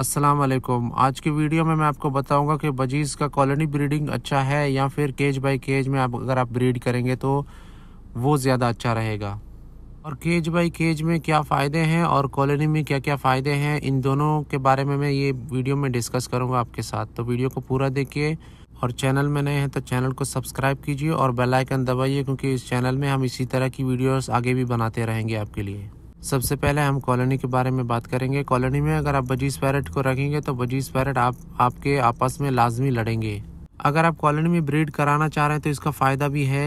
अस्सलाम वालेकुम आज की वीडियो में मैं आपको बताऊंगा कि बजीज़ का कॉलोनी ब्रीडिंग अच्छा है या फिर केज बाय केज में आप अगर आप ब्रीड करेंगे तो वो ज़्यादा अच्छा रहेगा और केज बाय केज में क्या फ़ायदे हैं और कॉलोनी में क्या क्या फ़ायदे हैं इन दोनों के बारे में मैं ये वीडियो में डिस्कस करूँगा आपके साथ तो वीडियो को पूरा देखिए और चैनल में नए हैं तो चैनल को सब्सक्राइब कीजिए और बेल आइकन दबाइए क्योंकि इस चैनल में हम इसी तरह की वीडियोस आगे भी बनाते रहेंगे आपके लिए सबसे पहले हम कॉलोनी के बारे में बात करेंगे कॉलोनी में अगर आप बजीज पैरट को रखेंगे तो बजीज पैरट आप आपके आपस में लाजमी लड़ेंगे अगर आप कॉलोनी में ब्रीड कराना चाह रहे हैं तो इसका फ़ायदा भी है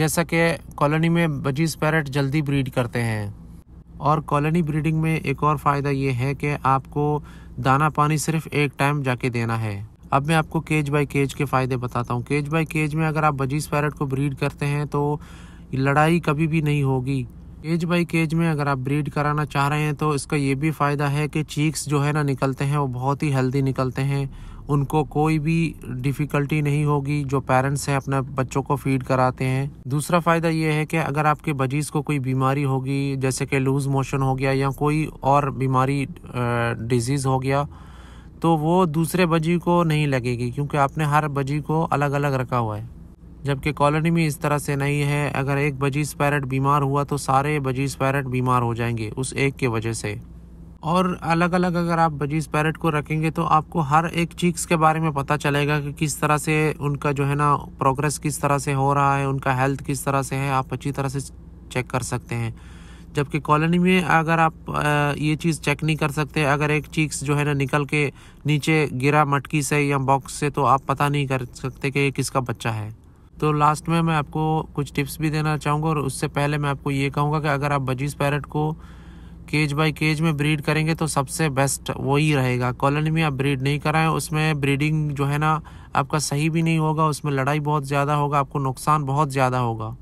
जैसा कि कॉलोनी में बजीज पैरट जल्दी ब्रीड करते हैं और कॉलोनी ब्रीडिंग में एक और फ़ायदा ये है कि आपको दाना पानी सिर्फ एक टाइम जाके देना है अब मैं आपको केज बाय केज के फ़ायदे बताता हूँ केज बाय केज में अगर आप बजीज पैरट को ब्रीड करते हैं तो लड़ाई कभी भी नहीं होगी केज बाई केज में अगर आप ब्रीड कराना चाह रहे हैं तो इसका ये भी फ़ायदा है कि चीक्स जो है ना निकलते हैं वो बहुत ही हेल्दी निकलते हैं उनको कोई भी डिफ़िकल्टी नहीं होगी जो पेरेंट्स हैं अपने बच्चों को फीड कराते हैं दूसरा फ़ायदा ये है कि अगर आपके बजीज़ को कोई बीमारी होगी जैसे कि लूज़ मोशन हो गया या कोई और बीमारी डिज़ीज़ हो गया तो वो दूसरे बजी को नहीं लगेगी क्योंकि आपने हर बजी को अलग अलग रखा हुआ है जबकि कॉलोनी में इस तरह से नहीं है अगर एक बजीज पैरट बीमार हुआ तो सारे बजीज पैरट बीमार हो जाएंगे उस एक के वजह से और अलग अलग अगर आप बजीज पैरट को रखेंगे तो आपको हर एक चीज़ के बारे में पता चलेगा कि किस तरह से उनका जो है ना प्रोग्रेस किस तरह से हो रहा है उनका हेल्थ किस तरह से है आप अच्छी तरह से चेक कर सकते हैं जबकि कॉलोनी में अगर आप ये चीज़ चेक नहीं कर सकते अगर एक चीज़ जो है ना निकल के नीचे गिरा मटकी से या बॉक्स से तो आप पता नहीं कर सकते कि ये किसका बच्चा है तो लास्ट में मैं आपको कुछ टिप्स भी देना चाहूँगा और उससे पहले मैं आपको ये कहूँगा कि अगर आप बजीज पैरट को केज बाय केज में ब्रीड करेंगे तो सबसे बेस्ट वही रहेगा कॉलोनी में आप ब्रीड नहीं कराएं उसमें ब्रीडिंग जो है ना आपका सही भी नहीं होगा उसमें लड़ाई बहुत ज़्यादा होगा आपको नुकसान बहुत ज़्यादा होगा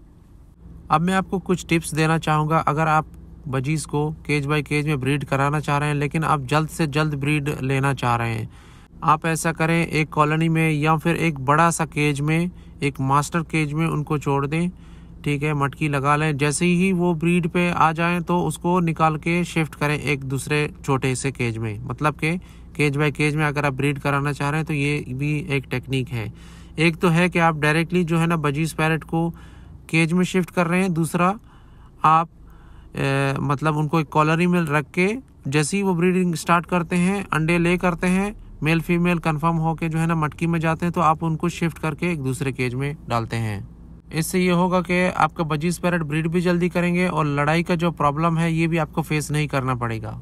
अब मैं आपको कुछ टिप्स देना चाहूँगा अगर आप बजीज़ को केज बाय केज में ब्रीड कराना चाह रहे हैं लेकिन आप जल्द से जल्द ब्रीड लेना चाह रहे हैं आप ऐसा करें एक कॉलोनी में या फिर एक बड़ा सा केज में एक मास्टर केज में उनको छोड़ दें ठीक है मटकी लगा लें जैसे ही वो ब्रीड पे आ जाएं तो उसको निकाल के शिफ्ट करें एक दूसरे छोटे से केज में मतलब के केज बाय केज में अगर आप ब्रीड कराना चाह रहे हैं तो ये भी एक टेक्निक है एक तो है कि आप डायरेक्टली जो है ना बजीज पैरेट को केज में शिफ्ट कर रहे हैं दूसरा आप ए, मतलब उनको एक कॉलोनी में रख के जैसे ही वो ब्रीडिंग स्टार्ट करते हैं अंडे ले करते हैं मेल फीमेल कंफर्म होकर जो है ना मटकी में जाते हैं तो आप उनको शिफ्ट करके एक दूसरे केज में डालते हैं इससे ये होगा कि आपका बजीज पैरट ब्रीड भी जल्दी करेंगे और लड़ाई का जो प्रॉब्लम है ये भी आपको फेस नहीं करना पड़ेगा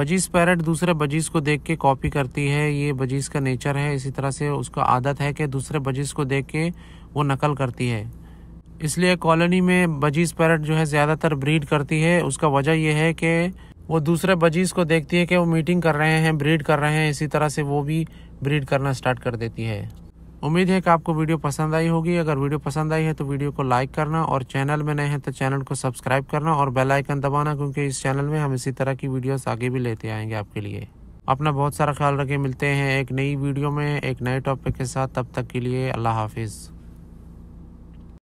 बजीज पैरट दूसरे बजीज को देख के कॉपी करती है ये बजीज का नेचर है इसी तरह से उसको आदत है कि दूसरे बजीज को देख के वो नकल करती है इसलिए कॉलोनी में बजीज पैरट जो है ज़्यादातर ब्रीड करती है उसका वजह यह है कि वो दूसरे बजीज को देखती है कि वो मीटिंग कर रहे हैं ब्रीड कर रहे हैं इसी तरह से वो भी ब्रीड करना स्टार्ट कर देती है उम्मीद है कि आपको वीडियो पसंद आई होगी अगर वीडियो पसंद आई है तो वीडियो को लाइक करना और चैनल में नए हैं तो चैनल को सब्सक्राइब करना और बेल आइकन दबाना क्योंकि इस चैनल में हम इसी तरह की वीडियोस आगे भी लेते आएंगे आपके लिए अपना बहुत सारा ख्याल रखें मिलते हैं एक नई वीडियो में एक नए टॉपिक के साथ तब तक के लिए अल्लाह हाफिज़